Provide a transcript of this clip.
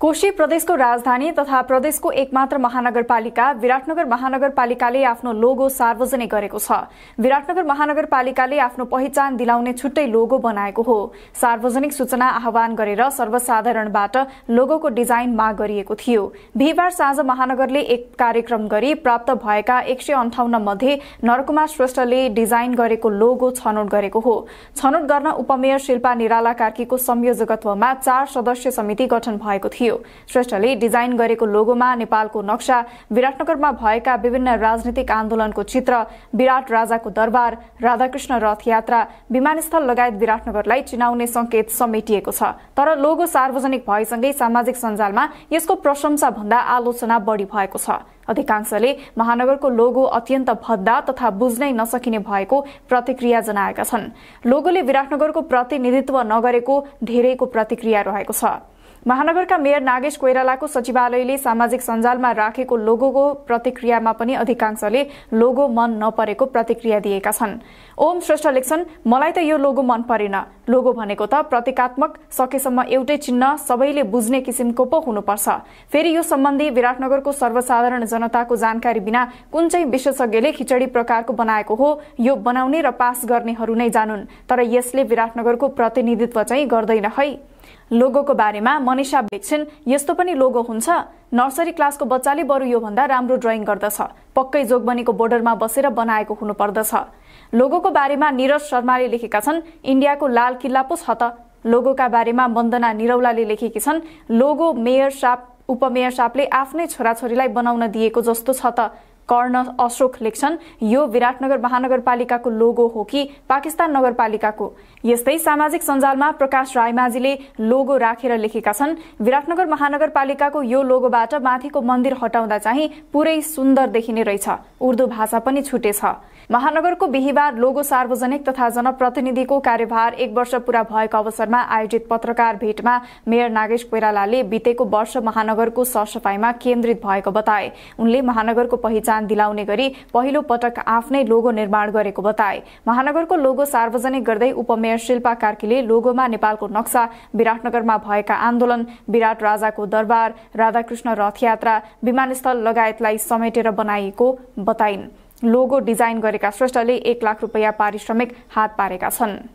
कोशी प्रदेशको राजधानी तथा प्रदेशको एकमात्र महानगरपालिका विराटनगर महानगरपालिकाले आफ्नो लोगो सार्वजनिक गरेको छ विराटनगर महानगरपालिकाले आफ्नो पहिचान दिलाउने छुट्टै लोगो बनाएको हो सार्वजनिक सूचना आह्वान गरेर सर्वसाधारणबाट लोगोको डिजाइन माग गरिएको थियो बिहिबार साँझ महानगरले एक कार्यक्रम गरी प्राप्त भएका एक सय अन्ठाउन्न मध्ये नरकुमार श्रेष्ठले डिजाइन गरेको लोगो छनौट गरेको हो छनौट गर्न उपमेयर शिल्पा निराला कार्कीको संयोजकत्वमा चार सदस्य समिति गठन भएको थियो थियो श्रेष्ठले डिजाइन गरेको लोगोमा नेपालको नक्सा विराटनगरमा भएका विभिन्न राजनीतिक आन्दोलनको चित्र विराट राजाको दरबार राधाकृष्ण रथयात्रा विमानस्थल लगायत विराटनगरलाई चिनाउने संकेत समेटिएको छ तर लोगो सार्वजनिक भएसँगै सामाजिक सञ्जालमा यसको प्रशंसा भन्दा आलोचना बढ़ी भएको छ अधिकांशले महानगरको लोगो अत्यन्त भद्दा तथा बुझ्नै नसकिने भएको प्रतिक्रिया जनाएका छन् लोगोले विराटनगरको प्रतिनिधित्व नगरेको धेरैको प्रतिक्रिया रहेको छ महानगरका मेयर नागेश कोइरालाको सचिवालयले सामाजिक सञ्जालमा राखेको लोगोको प्रतिक्रियामा पनि अधिकांशले लोगो मन नपरेको प्रतिक्रिया दिएका छन् ओम श्रेष्ठ लेख्छन् मलाई त यो लोगो मन परेन लोगो भनेको त प्रतीकात्मक सकेसम्म एउटै चिन्ह सबैले बुझ्ने किसिमको पो हुनुपर्छ फेरि यो सम्बन्धी विराटनगरको सर्वसाधारण जनताको जानकारी बिना कुन चाहिँ विशेषज्ञले खिचडी प्रकारको बनाएको हो यो बनाउने र पास गर्नेहरू नै जानुन् तर यसले विराटनगरको प्रतिनिधित्व चाहिँ गर्दैन है लोगोको बारेमा मनिषा बेच्छिन् यस्तो पनि लोगो हुन्छ नर्सरी क्लासको बच्चाले बरु योभन्दा राम्रो ड्रइङ गर्दछ पक्कै जोगबनीको बोर्डरमा बसेर बनाएको हुनुपर्दछ लोगोको बारेमा निरज शर्माले लेखेका छन् इन्डियाको लाल किल्ला पो छ त लोगोका बारेमा वन्दना निरौलाले लेखेकी छन् लोगो मेयर साप उपमेयर सापले आफ्नै छोराछोरीलाई बनाउन दिएको जस्तो छ त कर्ण अशोक लेख्छन् यो विराटनगर महानगरपालिकाको लोगो हो कि पाकिस्तान नगरपालिकाको यस्तै सामाजिक सञ्जालमा प्रकाश रायमाझीले लोगो राखेर लेखेका छन् विराटनगर महानगरपालिकाको यो लोगोबाट माथिको मन्दिर हटाउँदा चाहिँ पुरै सुन्दर देखिने रहेछ उर्दू भाषा पनि छुटेछ महानगरको बिहिबार लोगो सार्वजनिक तथा जनप्रतिनिधिको कार्यभार एक वर्ष पूरा भएको अवसरमा आयोजित पत्रकार भेटमा मेयर नागेश कोइरालाले बितेको वर्ष महानगरको सरसफाईमा केन्द्रित भएको बताए उनले महानगरको पहिचान योगदान दिलाउने गरी पहिलो पटक आफ्नै लोगो निर्माण गरेको बताए महानगरको लोगो सार्वजनिक गर्दै उपमेयर शिल्पा कार्कीले लोगोमा नेपालको नक्सा विराटनगरमा भएका आन्दोलन विराट राजाको दरबार राधाकृष्ण रथयात्रा विमानस्थल लगायतलाई समेटेर बनाइएको बताइन् लोगो डिजाइन गरेका श्रेष्ठले एक लाख रुपियाँ पारिश्रमिक हात पारेका छन्